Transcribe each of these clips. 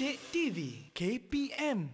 Pendek TV KPM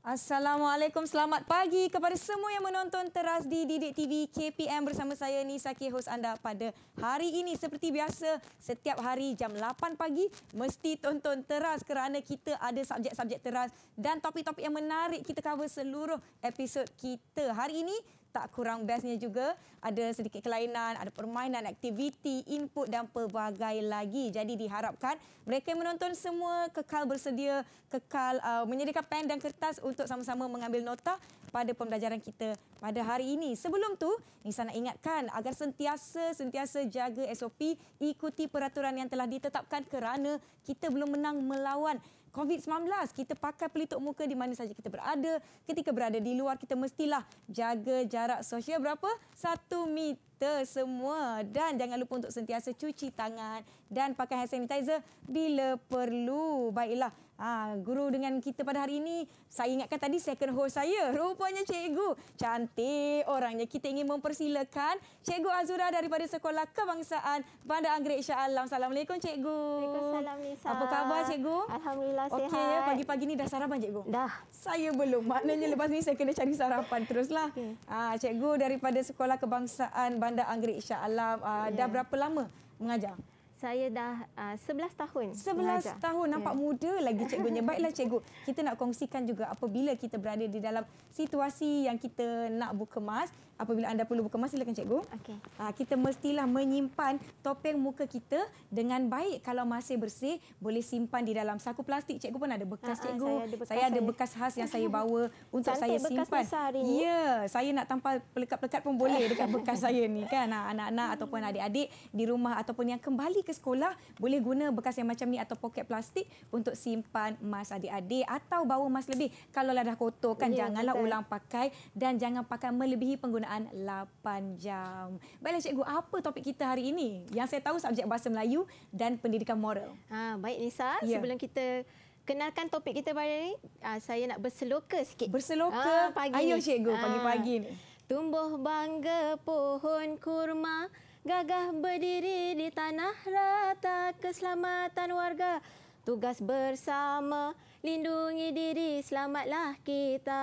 Assalamualaikum, selamat pagi kepada semua yang menonton teras di Didik TV KPM bersama saya Nisa Kih, host anda pada hari ini. Seperti biasa, setiap hari jam 8 pagi mesti tonton teras kerana kita ada subjek-subjek teras dan topik-topik yang menarik kita cover seluruh episod kita. Hari ini tak kurang bestnya juga ada sedikit kelainan, ada permainan, aktiviti, input dan pelbagai lagi. Jadi diharapkan mereka menonton semua kekal bersedia, kekal uh, menyediakan pen dan kertas untuk sama-sama mengambil nota pada pembelajaran kita pada hari ini. Sebelum tu, Nisa nak ingatkan agar sentiasa sentiasa jaga SOP, ikuti peraturan yang telah ditetapkan kerana kita belum menang melawan COVID-19 kita pakai pelitup muka di mana saja kita berada. Ketika berada di luar kita mestilah jaga jarak sosial berapa? Satu meter semua. Dan jangan lupa untuk sentiasa cuci tangan dan pakai hand sanitizer bila perlu. Baiklah. Ah, guru dengan kita pada hari ini, saya ingatkan tadi second host saya. Rupanya cikgu cantik orangnya. Kita ingin mempersilakan cikgu Azura daripada Sekolah Kebangsaan Bandar Anggerik Shah Alam. Assalamualaikum cikgu. Waalaikumsalam Lisa. Apa khabar cikgu? Alhamdulillah sihat. Okey ya, pagi-pagi ni dah sarapan cikgu? Dah. Saya belum. Maknanya lepas ni saya kena cari sarapan teruslah. Okay. Ah, cikgu daripada Sekolah Kebangsaan Bandar Anggerik Shah Alam, ah, yeah. dah ya. berapa lama mengajar? saya dah uh, ah, 11 tahun 11 belajar. tahun nampak yeah. muda lagi cikgunya baiklah cikgu kita nak kongsikan juga apabila kita berada di dalam situasi yang kita nak buka mask apabila anda perlu buka masa silakan cikgu. Okey. Ah, kita mestilah menyimpan topeng muka kita dengan baik kalau masih bersih boleh simpan di dalam saku plastik. Cikgu pun ada bekas Aa, ah, ah, cikgu. Saya ada bekas, saya ada bekas khas yang saya bawa untuk Cantik saya simpan. Bekas hari ini. Ya, saya nak tampal pelekat-pelekat pun boleh dekat bekas saya ni kan. anak-anak ataupun adik-adik di rumah ataupun yang kembali ke sekolah boleh guna bekas yang macam ni atau poket plastik untuk simpan mas adik-adik atau bawa mas lebih. Kalau dah kotor kan ya, janganlah betul. ulang pakai dan jangan pakai melebihi penggunaan kebiasaan 8 jam. Baiklah cikgu, apa topik kita hari ini? Yang saya tahu subjek bahasa Melayu dan pendidikan moral. Ha, baik Nisa, ya. sebelum kita kenalkan topik kita pada hari ini, ah, saya nak berseloka sikit. Berseloka ha, pagi Ayuh, cikgu, pagi-pagi ha. ni. Tumbuh bangga pohon kurma, gagah berdiri di tanah rata keselamatan warga tugas bersama lindungi diri selamatlah kita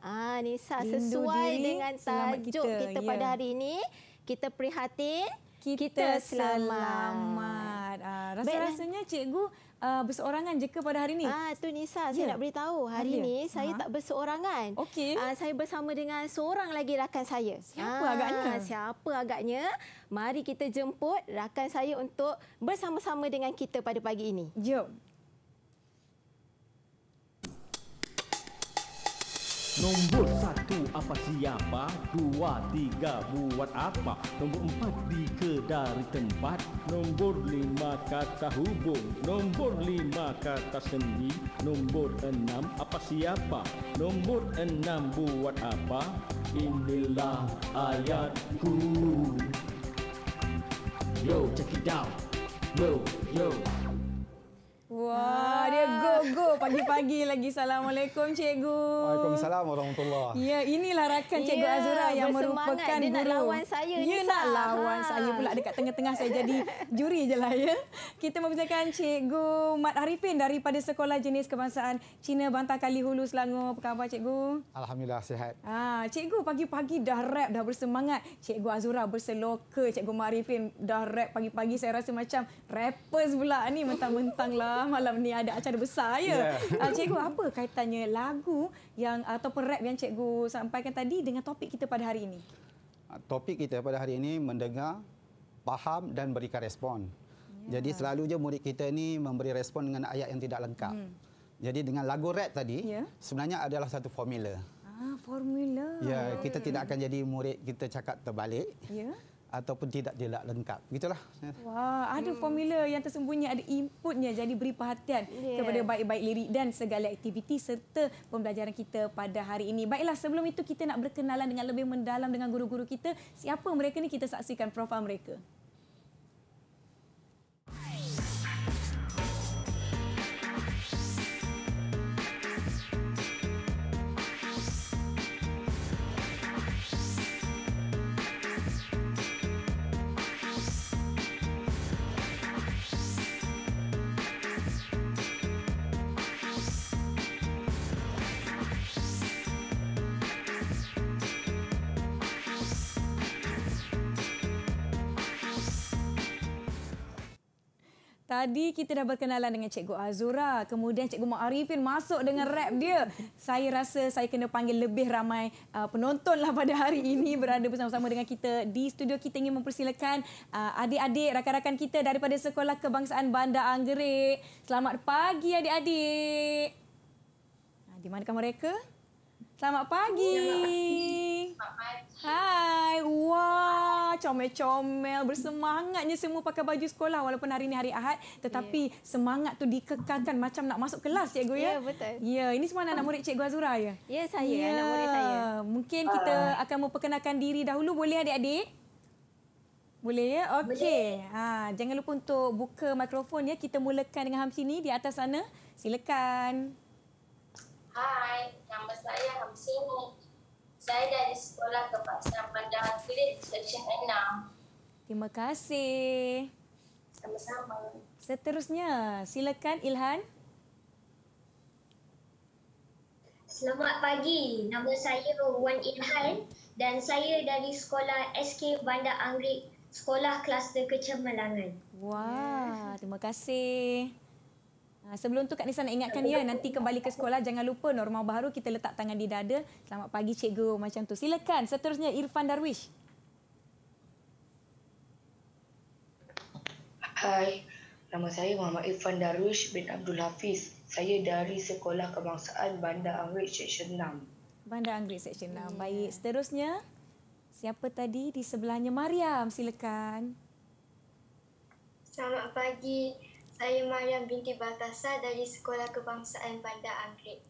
ah ni sesuai diri, dengan tajuk kita, kita pada yeah. hari ini kita prihatin kita, kita selamat, selamat. Ah, rasa-rasanya cikgu uh, berseorangan je pada hari ini? Ah, tu Nisa, ya. saya nak beritahu. Hari ini ya. saya ha. tak berseorangan. Okey. Ah, saya bersama dengan seorang lagi rakan saya. Siapa ah, agaknya? Siapa agaknya? Mari kita jemput rakan saya untuk bersama-sama dengan kita pada pagi ini. Jom. Ya. Nombor satu apa siapa, dua tiga buat apa, nombor empat di kedari tempat, nombor lima kata hubung, nombor lima kata seni, nombor enam apa siapa, nombor enam buat apa, inilah ayatku. Yo check it out, yo yo. Wow dia go go pagi-pagi lagi. Assalamualaikum cikgu. Waalaikumsalam warahmatullahi. Ya, inilah rakan cikgu ya, Azura yang merupakan dia guru. Nak lawan saya ya, ni. Nak lawan saya pula dekat tengah-tengah saya jadi juri je lah ya. Kita membincangkan cikgu Mat Arifin daripada Sekolah Jenis Kebangsaan Cina bantah Kali Hulu Selangor. Apa khabar cikgu? Alhamdulillah sihat. Ah, cikgu pagi-pagi dah rap dah bersemangat. Cikgu Azura berseloka, cikgu Mat Arifin dah rap pagi-pagi saya rasa macam rappers pula ni mentang-mentanglah malam ni ada acara besar ya. Yeah. Ya. Uh, cikgu apa kaitannya lagu yang atau rap yang cikgu sampaikan tadi dengan topik kita pada hari ini? Ah, topik kita pada hari ini mendengar, faham dan berikan respon. Yeah. Jadi selalu je murid kita ini memberi respon dengan ayat yang tidak lengkap. Hmm. Jadi dengan lagu rap tadi yeah. sebenarnya adalah satu formula. Ah, formula. Ya, kita tidak akan jadi murid kita cakap terbalik. Ya. Yeah ataupun tidak dia lengkap. Begitulah. Wah, ada hmm. formula yang tersembunyi, ada inputnya. Jadi beri perhatian yeah. kepada baik-baik lirik dan segala aktiviti serta pembelajaran kita pada hari ini. Baiklah, sebelum itu kita nak berkenalan dengan lebih mendalam dengan guru-guru kita. Siapa mereka ni kita saksikan profil mereka. Tadi kita dah berkenalan dengan Cikgu Azura. Kemudian Cikgu Mak Arifin masuk dengan rap dia. Saya rasa saya kena panggil lebih ramai uh, penonton lah pada hari ini berada bersama-sama dengan kita di studio. Kita ingin mempersilakan uh, adik-adik, rakan-rakan kita daripada Sekolah Kebangsaan Bandar Anggerik. Selamat pagi adik-adik. di mana mereka? Mereka. Selamat pagi. Hai. Wah, comel-comel bersemangatnya semua pakai baju sekolah walaupun hari ini hari Ahad tetapi yeah. semangat tu dikekalkan macam nak masuk kelas cikgu ya. Ya, yeah, betul. Ya, yeah. ini semua anak murid cikgu Azura ya. Ya, yeah, saya yeah. anak ya. murid saya. Mungkin kita ah. akan memperkenalkan diri dahulu boleh adik-adik? Boleh ya? Okey. Ha, jangan lupa untuk buka mikrofon ya. Kita mulakan dengan Hamsini di atas sana. Silakan. Hai, nama saya Hamsini. Saya dari Sekolah Kebangsaan Pandangan Kulit Seksyen 6. Terima kasih. Sama-sama. Seterusnya, silakan Ilhan. Selamat pagi. Nama saya Wan Ilhan dan saya dari Sekolah SK Bandar Anggrek Sekolah Kluster Kecemerlangan. Wah, terima kasih. Ah, sebelum tu Kak Nisa nak ingatkan ya nanti kembali ke sekolah jangan lupa normal baru kita letak tangan di dada. Selamat pagi cikgu macam tu. Silakan seterusnya Irfan Darwish. Hai, nama saya Muhammad Irfan Darwish bin Abdul Hafiz. Saya dari Sekolah Kebangsaan Bandar Anggrek Section 6. Bandar Anggrek Section 6. Yeah. Baik, seterusnya siapa tadi di sebelahnya Mariam? Silakan. Selamat pagi. Saya Mariam binti Batasa dari Sekolah Kebangsaan Bandar Anggrek.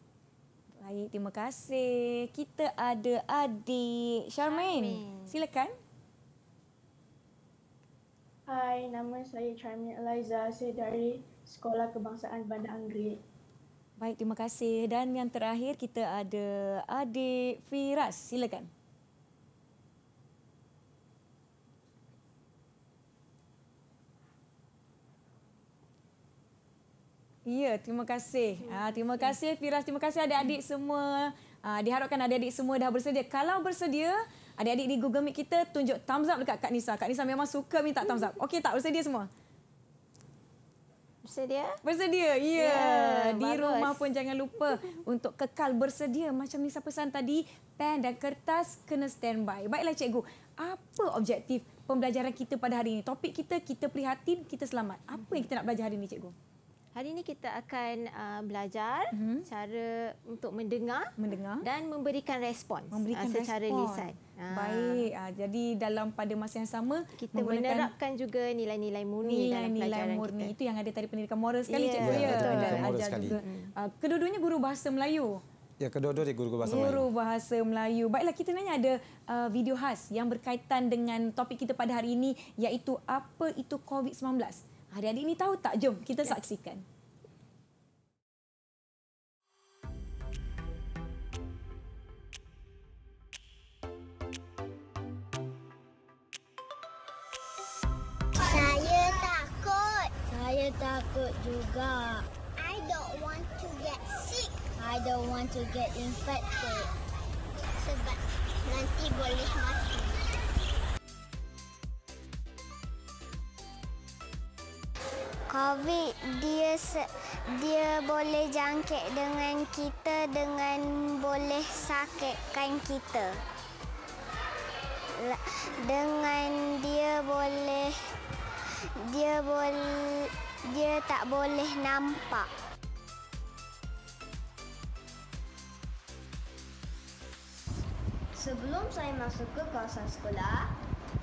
Baik, terima kasih. Kita ada adik Charmaine. Silakan. Hai, nama saya Charmaine Eliza. Saya dari Sekolah Kebangsaan Bandar Anggrek. Baik, terima kasih. Dan yang terakhir kita ada adik Firas. Silakan. Ya, terima kasih. Ha, terima ah, kasih Firas, terima kasih adik-adik semua. Ha, diharapkan adik-adik semua dah bersedia. Kalau bersedia, adik-adik di Google Meet kita tunjuk thumbs up dekat Kak Nisa. Kak Nisa memang suka minta thumbs up. Okey tak bersedia semua? Bersedia? Bersedia. Ya, yeah, di bagus. rumah pun jangan lupa untuk kekal bersedia macam Nisa pesan tadi, pen dan kertas kena standby. Baiklah cikgu, apa objektif pembelajaran kita pada hari ini? Topik kita kita prihatin, kita selamat. Apa yang kita nak belajar hari ini cikgu? Hari ini kita akan uh, belajar hmm. cara untuk mendengar, mendengar dan memberikan respon uh, memberikan uh, secara respon. lisan. Ah. Baik. Uh, jadi dalam pada masa yang sama kita menerapkan juga nilai-nilai murni nilai-nilai dalam pelajaran nilai murni kita. itu yang ada tadi pendidikan moral sekali yeah. cikgu ya. Yeah, Dan ajar sekali. juga. Uh, hmm. ah, kedua-duanya guru bahasa Melayu. Ya, kedua-dua di guru bahasa Melayu. Guru bahasa Melayu. Baiklah, kita nanya ada uh, video khas yang berkaitan dengan topik kita pada hari ini iaitu apa itu COVID-19. Adik-adik ni tahu tak? Jom kita ya. saksikan. Saya takut. Saya takut juga. I don't want to get sick. I don't want to get infected. Sebab nanti boleh mati. COVID dia dia boleh jangkit dengan kita dengan boleh sakitkan kita. Dengan dia boleh dia boleh dia tak boleh nampak. Sebelum saya masuk ke kawasan sekolah,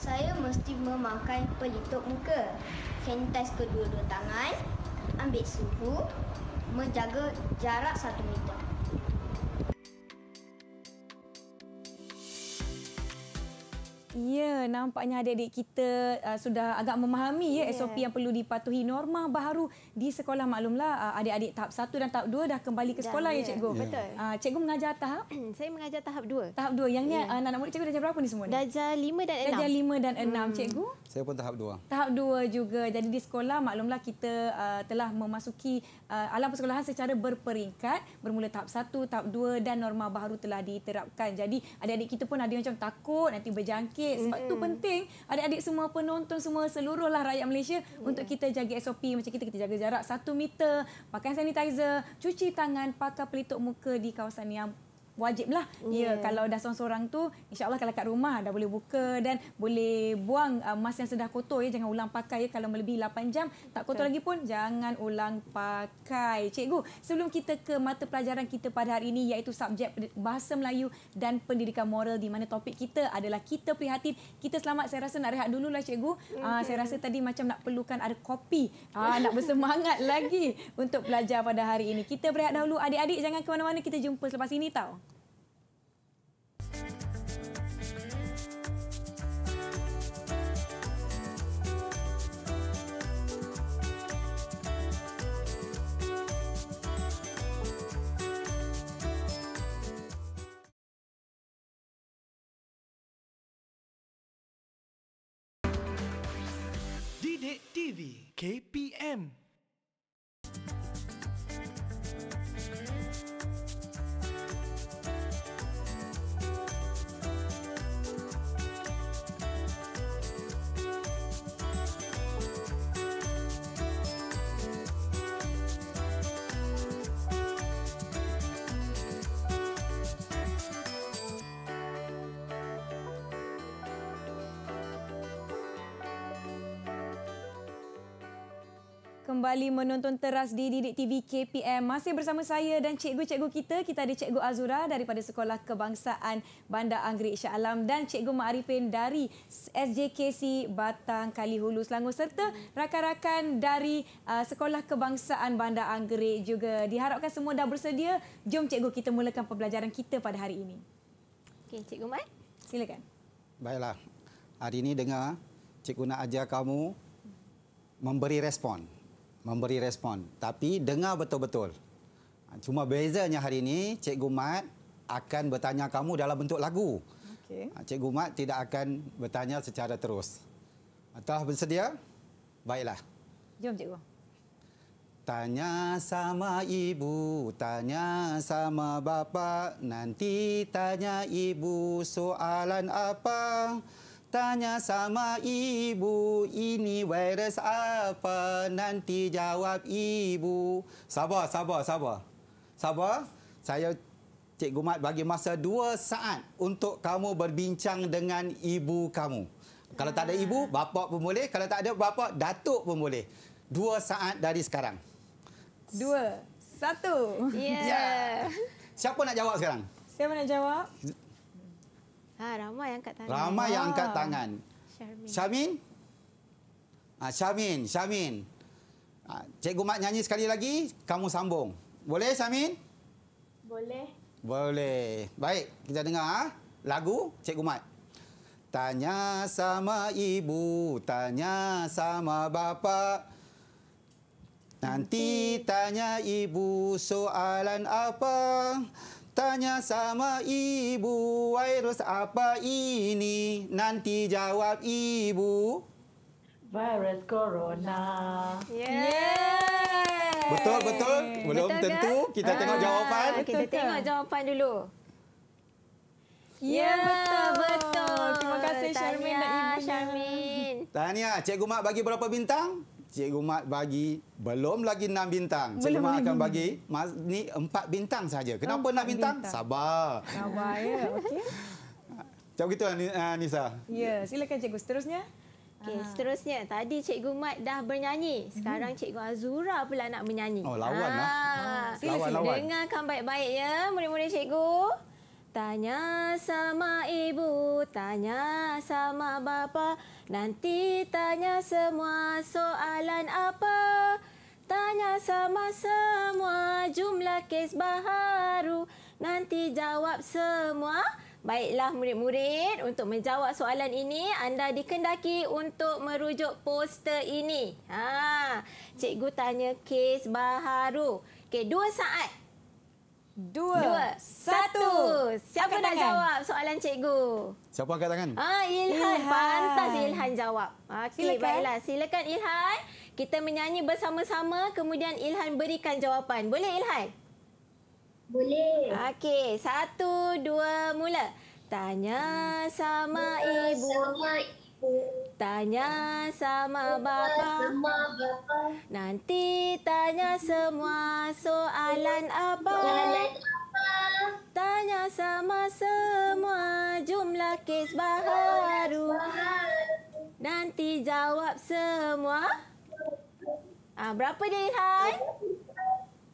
saya mesti memakai pelitup muka sanitize kedua-dua tangan, ambil suhu, menjaga jarak 1 meter. Ya, nampaknya adik-adik kita uh, sudah agak memahami ya yeah. SOP yang perlu dipatuhi norma baru di sekolah maklumlah uh, adik-adik tahap satu dan tahap dua dah kembali ke sekolah dan, ya, ya cikgu. Yeah. Betul. Uh, cikgu mengajar tahap? Saya mengajar tahap dua. Tahap dua. Yang ni yeah. uh, anak-anak murid cikgu dah berapa ni semua ni? Darjah 5 dan 6. Darjah lima dan enam hmm. cikgu. Saya pun tahap dua. Tahap dua juga. Jadi di sekolah maklumlah kita uh, telah memasuki uh, alam persekolahan secara berperingkat bermula tahap satu, tahap dua dan norma baru telah diterapkan. Jadi adik-adik kita pun ada macam takut nanti berjangkit sikit sebab mm-hmm. tu hmm. penting adik-adik semua penonton semua seluruhlah rakyat Malaysia yeah. untuk kita jaga SOP macam kita kita jaga jarak 1 meter pakai sanitizer cuci tangan pakai pelitup muka di kawasan yang wajib lah yeah. ya kalau dah seorang-seorang tu insyaallah kalau kat rumah dah boleh buka dan boleh buang uh, mask yang sudah kotor ya jangan ulang pakai ya kalau melebihi 8 jam tak kotor okay. lagi pun jangan ulang pakai cikgu sebelum kita ke mata pelajaran kita pada hari ini iaitu subjek bahasa Melayu dan pendidikan moral di mana topik kita adalah kita prihatin kita selamat saya rasa nak rehat dululah cikgu mm-hmm. uh, saya rasa tadi macam nak perlukan ada kopi uh, nak bersemangat lagi untuk belajar pada hari ini kita berehat dahulu adik-adik jangan ke mana-mana kita jumpa selepas ini tau TV KPM kembali menonton teras di Didik TV KPM. Masih bersama saya dan cikgu-cikgu kita. Kita ada Cikgu Azura daripada Sekolah Kebangsaan Bandar Anggerik Shah Alam dan Cikgu Ma'arifin dari SJKC Batang Kali Hulu Selangor serta rakan-rakan dari uh, Sekolah Kebangsaan Bandar Anggerik juga. Diharapkan semua dah bersedia. Jom cikgu kita mulakan pembelajaran kita pada hari ini. Okey, Cikgu Mai, silakan. Baiklah. Hari ini dengar cikgu nak ajar kamu memberi respon memberi respon. Tapi dengar betul-betul. Cuma bezanya hari ini, Cik Mat akan bertanya kamu dalam bentuk lagu. Okay. Ha, Cikgu Mat tidak akan bertanya secara terus. Atau bersedia? Baiklah. Jom, Cikgu. Tanya Tanya sama ibu, tanya sama bapa, nanti tanya ibu soalan apa? Tanya sama ibu, ini virus apa? Nanti jawab ibu. Sabar, sabar, sabar. Sabar. Saya Cikgu Mat bagi masa dua saat untuk kamu berbincang dengan ibu kamu. Kalau tak ada ibu, bapa pun boleh. Kalau tak ada bapa, datuk pun boleh. Dua saat dari sekarang. Dua, satu. Yeah. yeah. Siapa nak jawab sekarang? Siapa nak jawab? Ha, ramai yang angkat tangan. Ramai yang angkat tangan. Syamin. Syamin? Ha, Syamin, Syamin. Ha, Cikgu Mat nyanyi sekali lagi, kamu sambung. Boleh Syamin? Boleh. Boleh. Baik, kita dengar ha? lagu Cikgu Mat. Tanya sama ibu, tanya sama bapa. Nanti tanya ibu soalan apa? Tanya sama ibu, virus apa ini? Nanti jawab ibu. Virus corona. Yeah. yeah. Betul betul. Belum betul tentu. Ke? Kan? Kita ah. tengok jawapan. Kita tengok jawapan dulu. Ya, yeah, betul, betul. Terima kasih Syarmin dan Ibu Syarmin. Tahniah. Cikgu Mak bagi berapa bintang? Cikgu Mat bagi belum lagi enam bintang. Cikgu Mat akan bagi mas, ni empat bintang saja. Kenapa enam bintang? bintang? Sabar. Sabar ya. Okey. Jawab gitu ah, Nisa. Ya, silakan cikgu seterusnya. Okey, ah. seterusnya. Tadi Cikgu Mat dah bernyanyi. Sekarang hmm. Cikgu Azura pula nak menyanyi. Oh, lawan ah. lah. Ah, ah sila, lawan, sila. lawan. Dengarkan baik-baik ya, murid-murid Cikgu. Tanya sama ibu, tanya sama bapa, nanti tanya semua soalan apa. Tanya sama semua jumlah kes baharu, nanti jawab semua. Baiklah murid-murid, untuk menjawab soalan ini, anda dikendaki untuk merujuk poster ini. Ha, cikgu tanya kes baharu. Okey, dua saat dua, dua satu. satu. Siapa angkat nak tangan. jawab soalan cikgu? Siapa angkat tangan? Ah, Ilhan. Ilhan. Pantas Ilhan jawab. Okay, Silakan. Baiklah. Silakan Ilhan. Kita menyanyi bersama-sama. Kemudian Ilhan berikan jawapan. Boleh Ilhan? Boleh. Okey. Satu, dua, mula. Tanya sama ibu. Tanya sama ibu tanya sama bapa. Nanti tanya semua soalan apa? Tanya sama semua jumlah kes baharu. Nanti jawab semua. Ah berapa dia Ilhan?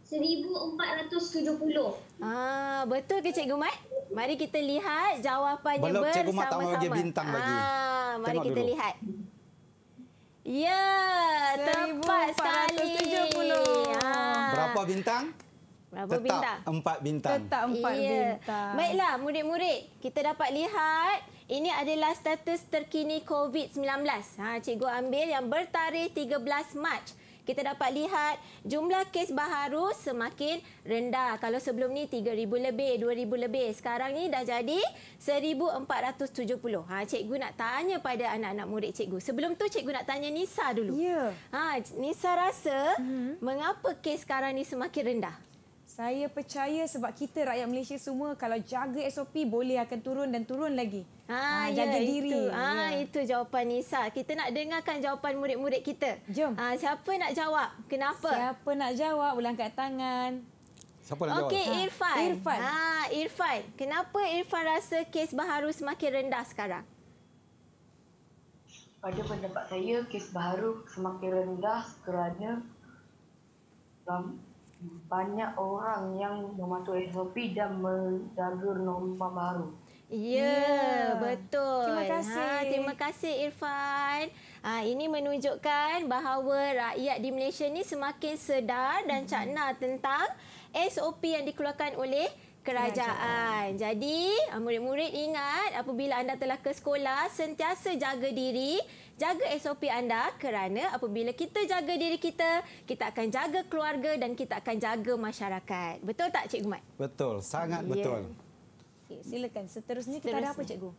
1470. Ah betul ke Cikgu Mai? Mari kita lihat jawapannya bersama-sama. Belum cikgu mak bintang ah, lagi. Ah, mari Tengok kita dulu. lihat. Ya, tepat sekali. Ah. Berapa bintang? Berapa Tetap bintang? empat bintang. Tetap empat ya. bintang. Baiklah, murid-murid. Kita dapat lihat. Ini adalah status terkini COVID-19. Ha, cikgu ambil yang bertarikh 13 Mac kita dapat lihat jumlah kes baharu semakin rendah. Kalau sebelum ni 3,000 lebih, 2,000 lebih. Sekarang ni dah jadi 1,470. Ha, cikgu nak tanya pada anak-anak murid cikgu. Sebelum tu cikgu nak tanya Nisa dulu. Ya. Ha, Nisa rasa mm-hmm. mengapa kes sekarang ni semakin rendah? Saya percaya sebab kita rakyat Malaysia semua kalau jaga SOP boleh akan turun dan turun lagi. Ha, ha jaga ya, diri. Itu. Ah, ha ya. itu jawapan Nisa. Kita nak dengarkan jawapan murid-murid kita. Jom. Ha siapa nak jawab? Kenapa? Siapa nak jawab? boleh angkat tangan. Siapa nak okay, jawab? Okey ha. Irfan. Ha. Irfan. Ha Irfan. Kenapa Irfan rasa kes baharu semakin rendah sekarang? Pada pendapat saya kes baharu semakin rendah kerana um, banyak orang yang mematuhi SOP dan menjaga norma baru. Ya, yeah, betul. Terima ha, kasih. Ha, terima kasih Irfan. Ha, ini menunjukkan bahawa rakyat di Malaysia ni semakin sedar dan hmm. cakna tentang SOP yang dikeluarkan oleh kerajaan. Jadi, ah, murid-murid ingat apabila anda telah ke sekolah, sentiasa jaga diri, jaga SOP anda kerana apabila kita jaga diri kita, kita akan jaga keluarga dan kita akan jaga masyarakat. Betul tak Cikgu Mat? Betul, sangat yeah. betul. Okay, silakan, seterusnya, seterusnya kita ada apa Cikgu?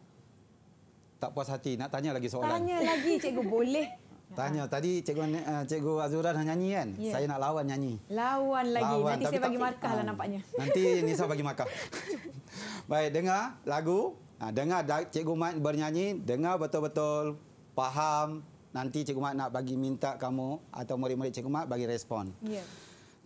Tak puas hati, nak tanya lagi soalan. Tanya lagi Cikgu, boleh. Ya, Tanya tadi cikgu eh, cikgu Azura dah nyanyi kan? Yeah. Saya nak lawan nyanyi. Lawan lagi. Lawan. Nanti Tapi saya bagi markah lah hmm. nampaknya. Nanti Nisa bagi markah. Baik, dengar lagu. Ha, dengar cikgu Mat bernyanyi, dengar betul-betul faham. Nanti cikgu Mat nak bagi minta kamu atau murid-murid cikgu Mat bagi respon. Ya.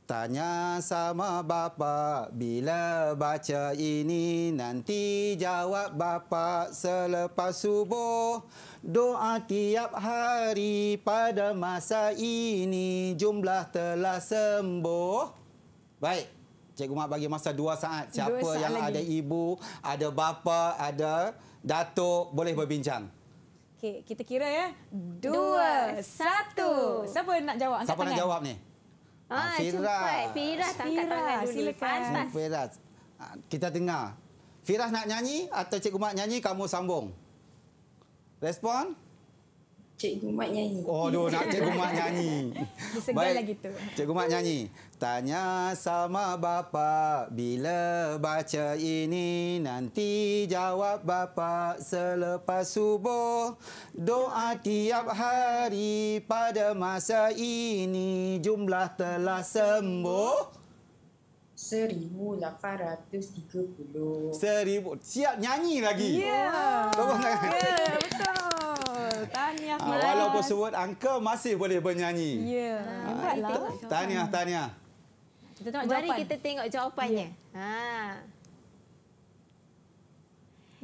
Tanya sama bapa bila baca ini nanti jawab bapa selepas subuh Doa tiap hari pada masa ini jumlah telah sembuh. Baik. Cikgu Mak bagi masa dua saat. Siapa dua saat yang lagi. ada ibu, ada bapa, ada datuk boleh berbincang. Okey, kita kira ya. Dua, satu. Siapa nak jawab? Angkat Siapa tangan. nak jawab ni? Ah, Firas. Ah, Firas, angkat tangan dulu. Silakan. Firas. Ah, kita dengar. Firas nak nyanyi atau Cikgu Mak nyanyi, kamu sambung. Respon? Cikgu Mat nyanyi. Oh, aduh, nak Cikgu Mat nyanyi. Disegar lagi tu. Cikgu Mat nyanyi. Tanya sama bapa bila baca ini nanti jawab bapa selepas subuh doa tiap hari pada masa ini jumlah telah sembuh. 1830. Seribu. Siap nyanyi lagi. Ya. Yeah. Oh. Yeah, betul. Tahniah ah, Melayu. Walaupun sebut angka masih boleh bernyanyi. Ya. Yeah. Ya, ah, lah. Tahniah, tahniah. Kita tengok Mari kita tengok jawapannya. Yeah. Ha.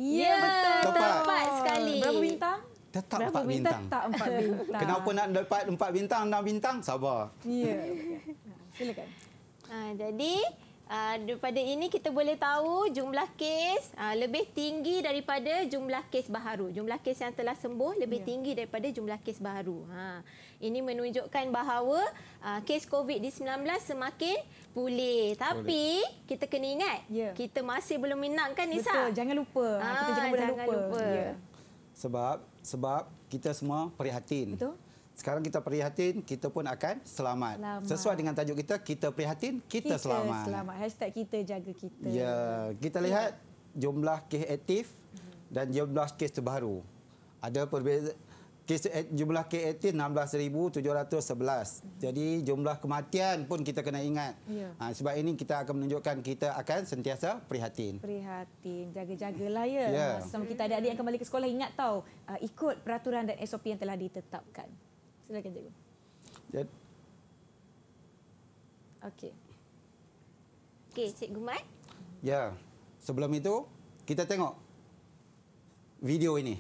Ya, yeah, betul. Tepat sekali. Berapa bintang? Tetap Berapa empat bintang. bintang. Tetap empat bintang. Kenapa nak dapat empat bintang, enam bintang? Sabar. Ya. Yeah. Silakan. Ha, jadi uh, daripada ini kita boleh tahu jumlah kes uh, lebih tinggi daripada jumlah kes baharu. Jumlah kes yang telah sembuh lebih ya. tinggi daripada jumlah kes baharu. Ha, ini menunjukkan bahawa uh, kes COVID 19 semakin pulih. Tapi boleh. kita kena ingat ya. kita masih belum menang kan Nisa? Betul, jangan lupa. Ha, kita ah, jangan, jangan lupa. lupa. Ya. Sebab sebab kita semua prihatin. Betul. Sekarang kita prihatin, kita pun akan selamat. selamat. Sesuai dengan tajuk kita, kita prihatin, kita, kita selamat. selamat. Hashtag kita jaga kita. Ya, kita lihat jumlah kes aktif mhm. dan jumlah kes terbaru. Ada perbezaan. Kes, jumlah kes aktif 16,711. Mhm. Jadi jumlah kematian pun kita kena ingat. Ya. Ha, sebab ini kita akan menunjukkan kita akan sentiasa prihatin. Prihatin. Jaga-jagalah ya. ya. Sama kita ada adik yang kembali ke sekolah. Ingat tahu, uh, ikut peraturan dan SOP yang telah ditetapkan. Silakan cikgu. Jad. Okey. Okey, cikgu Mat. Ya. Sebelum itu, kita tengok video ini.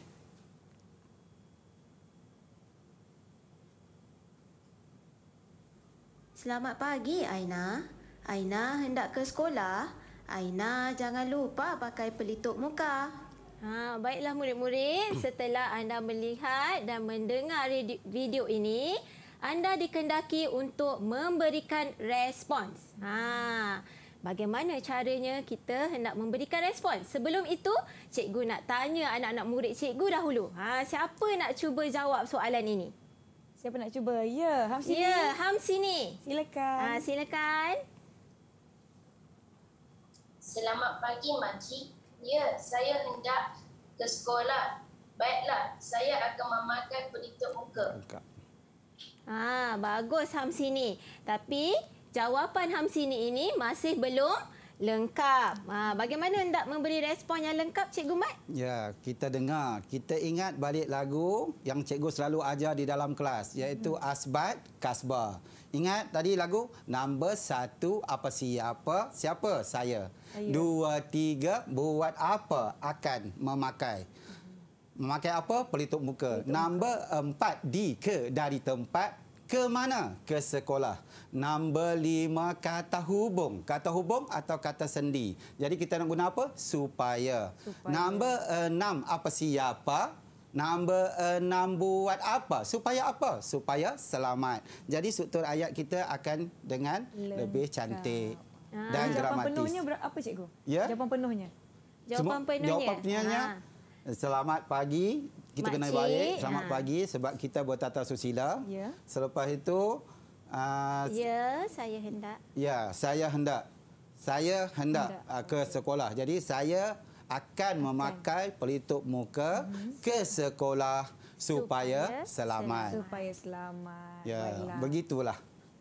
Selamat pagi, Aina. Aina hendak ke sekolah. Aina, jangan lupa pakai pelitup muka. Ha, baiklah murid-murid, setelah anda melihat dan mendengar video ini, anda dikendaki untuk memberikan respons. Ha, bagaimana caranya kita hendak memberikan respons? Sebelum itu, cikgu nak tanya anak-anak murid cikgu dahulu. Ha, siapa nak cuba jawab soalan ini? Siapa nak cuba? Ya, Ham sini. Ya, Ham sini. Silakan. Ha, silakan. Selamat pagi, Makcik. Ya, saya hendak ke sekolah. Baiklah, saya akan memakai pelitup muka. Ah, bagus Ham Tapi jawapan Ham ini masih belum lengkap. Ah, bagaimana hendak memberi respon yang lengkap Cikgu Mat? Ya, kita dengar. Kita ingat balik lagu yang Cikgu selalu ajar di dalam kelas iaitu hmm. Asbat Kasbah. Ingat tadi lagu Number satu apa siapa Siapa saya Ayu. Dua tiga buat apa Akan memakai Memakai apa? Pelitup muka Pelitup Number empat di ke dari tempat Ke mana? Ke sekolah Number lima kata hubung Kata hubung atau kata sendi Jadi kita nak guna apa? Supaya, Supaya. Number enam apa siapa Nombor enam eh, buat apa? Supaya apa? Supaya selamat. Jadi struktur ayat kita akan dengan Lengkap. lebih cantik ha, dan jawapan dramatis. Jawapan penuhnya apa, Cikgu? Ya? Jawapan penuhnya? Jawapan Semua, penuhnya? Jawapan penuhnya, ha. selamat pagi. Kita Makcik. kena baik. Selamat ha. pagi sebab kita buat tata susila. Ya. Selepas itu... Uh, ya, saya hendak. Ya, saya hendak. Saya hendak, hendak. Uh, ke sekolah. Jadi saya akan memakai pelitup muka mhm. ke sekolah supaya selamat. Supaya selamat. Ya, begitulah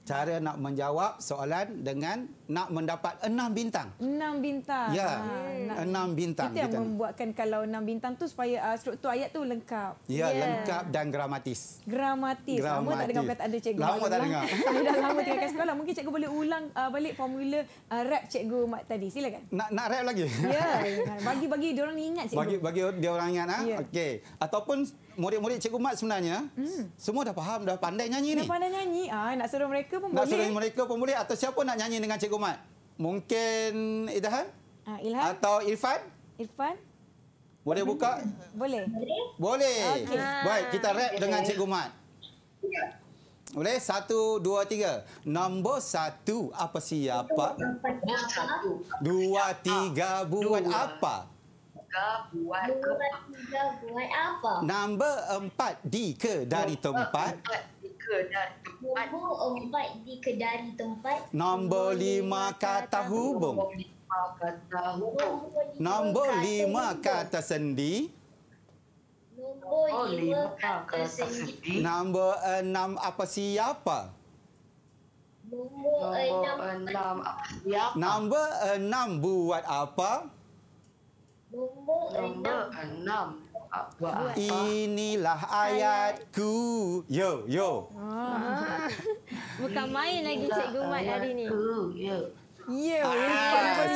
cara nak menjawab soalan dengan nak mendapat enam bintang. Enam bintang. Ya, ah, enam bintang. Itu yang bintang. membuatkan kalau enam bintang tu supaya uh, struktur ayat tu lengkap. Ya, yeah. lengkap dan gramatis. Gramatis. gramatis. Lama tak dengar kata ada cikgu. Lama tak dengar. Saya dah lama tinggalkan sekolah. Mungkin cikgu boleh ulang uh, balik formula uh, rap cikgu Mak tadi. Silakan. Nak, nak rap lagi? Ya. Yeah. Bagi-bagi dia orang ingat cikgu. Bagi, bagi dia orang ingat. Ha? Yeah. Ya. Okey. Ataupun murid-murid Cikgu Mat sebenarnya hmm. semua dah faham, dah pandai nyanyi dah ni. Dah pandai nyanyi. Ah, nak suruh mereka pun nak boleh. Nak suruh mereka pun boleh. Atau siapa nak nyanyi dengan Cikgu Mat? Mungkin Idahan? Ah, Ilham? Atau Irfan? Irfan? Boleh buka? Boleh. Boleh. Okay. Ah. Baik, kita rap okay. dengan Cikgu Mat. Ya. Boleh? Satu, dua, tiga. Nombor satu. Apa siapa? Satu Dua, tiga. Buat apa? Dua tiga buat Nombor apa? tiga buat apa? Nombor empat di ke dari tempat. Nombor empat di ke dari tempat. Nombor lima kata hubung. Nombor lima kata sendi. Nombor lima kata sendi. Nombor enam apa siapa? Nombor enam. Nombor enam buat apa? Nombor enam buat apa? Inilah ayatku. Yo, yo. Oh. Bukan main lagi Cikgu Mat hari ini. Yo, yo. Ah, ya,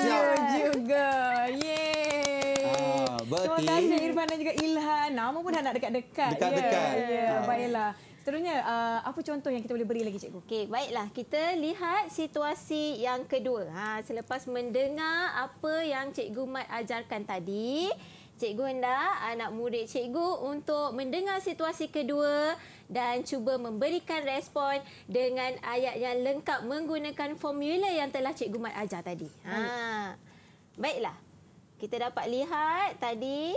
yeah, juga. Yeay. Ah, Terima kasih Irfan dan juga Ilhan. Nama pun dah nak dekat-dekat. Dekat-dekat. Ya, yeah, ya. yeah. baiklah. Seterusnya, uh, apa contoh yang kita boleh beri lagi cikgu? Okay, baiklah. Kita lihat situasi yang kedua. Ha, selepas mendengar apa yang cikgu Mat ajarkan tadi, cikgu hendak anak murid cikgu untuk mendengar situasi kedua dan cuba memberikan respon dengan ayat yang lengkap menggunakan formula yang telah cikgu Mat ajar tadi. Ha. Baiklah. Kita dapat lihat tadi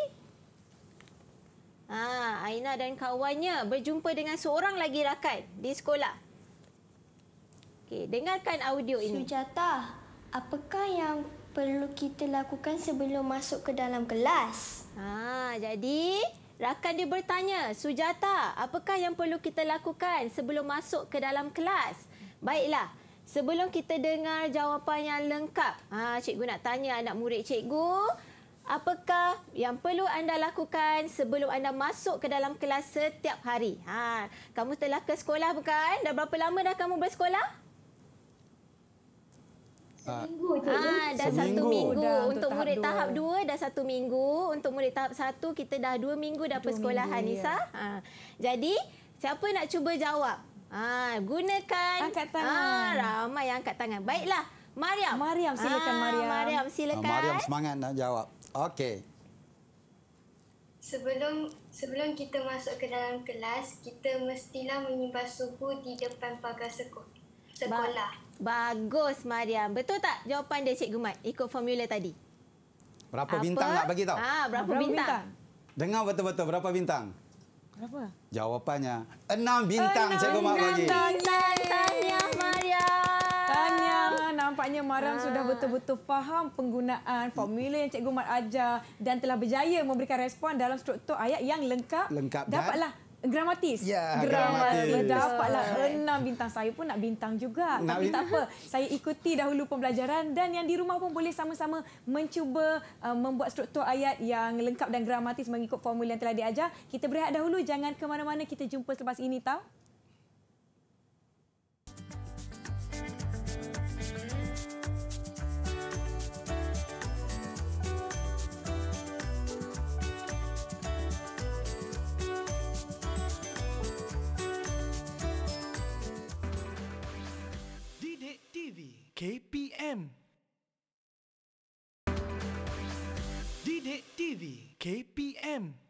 Ha, Aina dan kawannya berjumpa dengan seorang lagi rakan di sekolah. Okey, dengarkan audio ini. Sujata, apakah yang perlu kita lakukan sebelum masuk ke dalam kelas? Ha, jadi rakan dia bertanya, Sujata, apakah yang perlu kita lakukan sebelum masuk ke dalam kelas? Baiklah, sebelum kita dengar jawapan yang lengkap, ha, cikgu nak tanya anak murid cikgu apakah yang perlu anda lakukan sebelum anda masuk ke dalam kelas setiap hari? Ha, kamu telah ke sekolah bukan? Dah berapa lama dah kamu bersekolah? Ah. Seminggu Ah, dah seminggu. satu minggu dah untuk, untuk tahap murid dua. tahap dua, dah satu minggu. Untuk murid tahap satu, kita dah dua minggu dah bersekolah, Hanisa. Ya. Ha. Jadi, siapa nak cuba jawab? Ha, gunakan. Angkat tangan. Ha, ramai yang angkat tangan. Baiklah. Mariam. Mariam, silakan ha, Mariam. Mariam, ah, silakan. Mariam, semangat nak jawab. Okey. Sebelum sebelum kita masuk ke dalam kelas, kita mestilah menyimpan suhu di depan pagar sekolah. Ba- bagus Mariam. Betul tak jawapan dia Cikgu Mat ikut formula tadi? Berapa Apa? bintang nak bagi tahu? Ha, berapa, berapa bintang? bintang? Dengar betul-betul berapa bintang? Berapa? Jawapannya enam bintang enam, Cikgu Mat bintang. Tanya Mariam. Nampaknya Maram ha. Ah. sudah betul-betul faham penggunaan formula yang Cikgu Mat ajar dan telah berjaya memberikan respon dalam struktur ayat yang lengkap. lengkap Dapatlah gramatis. Ya, gramatis. Ya, dapatlah enam bintang. Saya pun nak bintang juga. Nak Tapi tak apa. Saya ikuti dahulu pembelajaran dan yang di rumah pun boleh sama-sama mencuba uh, membuat struktur ayat yang lengkap dan gramatis mengikut formula yang telah diajar. Kita berehat dahulu. Jangan ke mana-mana. Kita jumpa selepas ini tau. KPM. Didik TV KPM.